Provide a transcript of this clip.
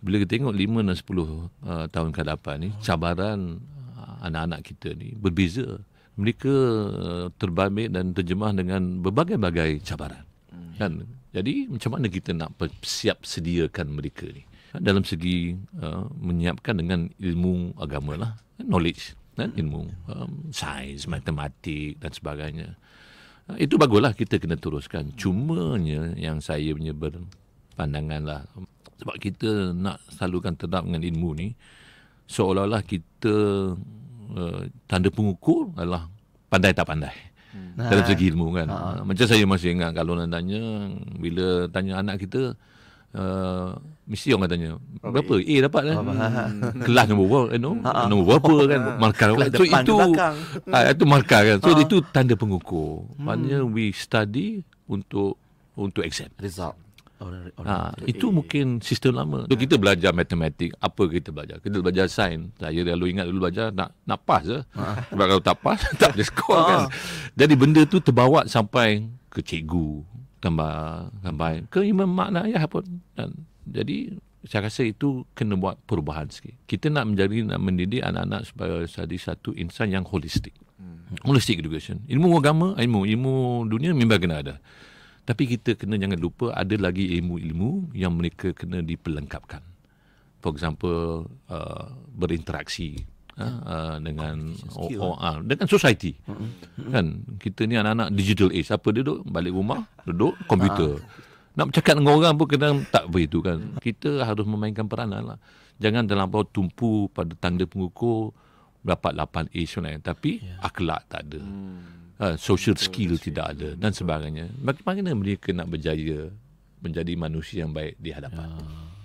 bila kita tengok 5 dan 10 uh, tahun ke depan ni cabaran uh, anak-anak kita ni berbeza mereka uh, terbabit dan terjemah dengan berbagai-bagai cabaran hmm. kan jadi macam mana kita nak siap sediakan mereka ni kan? dalam segi uh, menyiapkan dengan ilmu agama lah knowledge dan ilmu um, sains matematik dan sebagainya uh, itu baguslah kita kena teruskan cumanya yang saya punya ber, pandangan lah. Sebab kita nak salurkan terap dengan ilmu ni, seolah-olah kita uh, tanda pengukur adalah pandai tak pandai. Hmm. Dalam segi ilmu kan. ha Macam saya masih ingat kalau nak tanya, bila tanya anak kita, uh, mesti orang tanya, oh, berapa? A dapat kan? Oh, hmm. Kelas nombor berapa? Eh, no? Ah, ah. Nombor berapa kan? Markah. Kan? Kelas so, itu, belakang. itu markah kan. So, ha itu tanda pengukur. Maknanya, hmm. we study untuk untuk exam. Result. Oh, ha, itu A. mungkin sistem lama. Tu kita belajar matematik, apa kita belajar? Kita belajar sains. Saya dulu ingat dulu belajar nak nak pas je. Ha. Sebab kalau tak pas, tak ada skor oh. kan. Ha. Jadi benda tu terbawa sampai ke cikgu, tambah sampai ke imam makna ayah pun. Dan, jadi saya rasa itu kena buat perubahan sikit. Kita nak menjadi nak mendidik anak-anak supaya jadi satu insan yang holistik. Hmm. Holistic education. Ilmu agama, ilmu, ilmu dunia memang kena ada. Tapi kita kena jangan lupa ada lagi ilmu-ilmu yang mereka kena diperlengkapkan. For example, uh, berinteraksi ha, ya. uh, dengan oh, oh, uh, dengan society. Mm-hmm. Kan kita ni anak-anak digital age. Apa dia duduk balik rumah, duduk komputer. Ah. Nak cakap dengan orang pun kena tak begitu kan. Kita harus memainkan peranan lah. Jangan terlampau tumpu pada tangga pengukur dapat 8 A sebenarnya. Tapi yeah. akhlak tak ada. Hmm uh, social skill betul. tidak ada dan sebagainya. Bagaimana mereka nak berjaya menjadi manusia yang baik di hadapan? Ya.